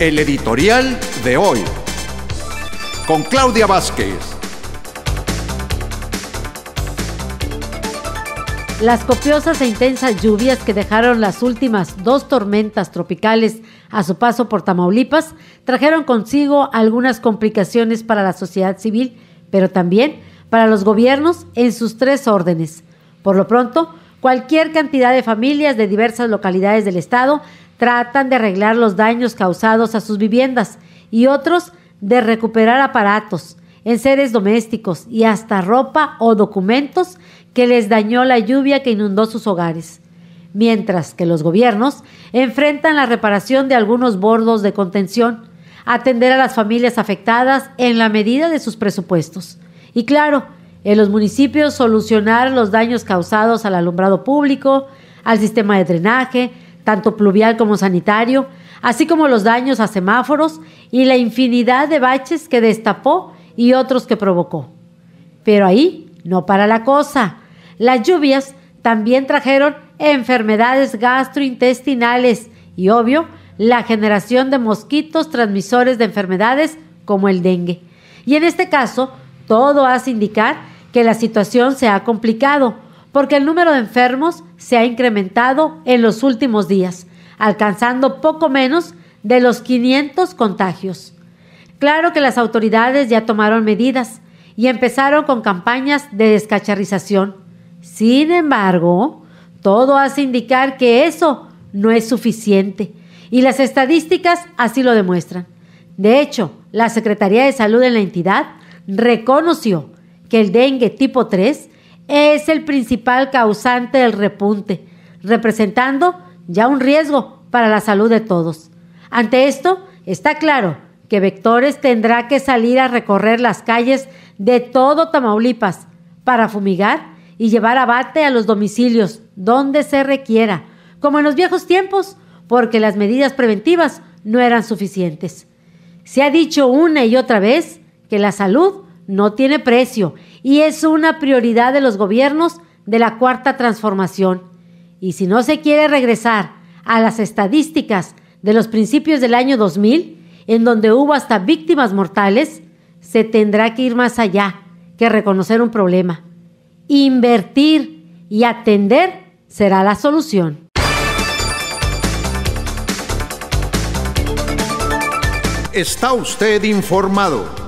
El editorial de hoy. Con Claudia Vázquez. Las copiosas e intensas lluvias que dejaron las últimas dos tormentas tropicales a su paso por Tamaulipas trajeron consigo algunas complicaciones para la sociedad civil, pero también para los gobiernos en sus tres órdenes. Por lo pronto, cualquier cantidad de familias de diversas localidades del estado tratan de arreglar los daños causados a sus viviendas y otros de recuperar aparatos, enseres domésticos y hasta ropa o documentos que les dañó la lluvia que inundó sus hogares. Mientras que los gobiernos enfrentan la reparación de algunos bordos de contención, atender a las familias afectadas en la medida de sus presupuestos. Y claro, en los municipios solucionar los daños causados al alumbrado público, al sistema de drenaje, tanto pluvial como sanitario, así como los daños a semáforos y la infinidad de baches que destapó y otros que provocó. Pero ahí no para la cosa. Las lluvias también trajeron enfermedades gastrointestinales y, obvio, la generación de mosquitos transmisores de enfermedades como el dengue. Y en este caso, todo hace indicar que la situación se ha complicado porque el número de enfermos se ha incrementado en los últimos días, alcanzando poco menos de los 500 contagios. Claro que las autoridades ya tomaron medidas y empezaron con campañas de descacharización. Sin embargo, todo hace indicar que eso no es suficiente y las estadísticas así lo demuestran. De hecho, la Secretaría de Salud en la entidad reconoció que el dengue tipo 3 es el principal causante del repunte, representando ya un riesgo para la salud de todos. Ante esto, está claro que Vectores tendrá que salir a recorrer las calles de todo Tamaulipas para fumigar y llevar abate a los domicilios donde se requiera, como en los viejos tiempos, porque las medidas preventivas no eran suficientes. Se ha dicho una y otra vez que la salud no tiene precio y es una prioridad de los gobiernos de la cuarta transformación. Y si no se quiere regresar a las estadísticas de los principios del año 2000, en donde hubo hasta víctimas mortales, se tendrá que ir más allá que reconocer un problema. Invertir y atender será la solución. Está usted informado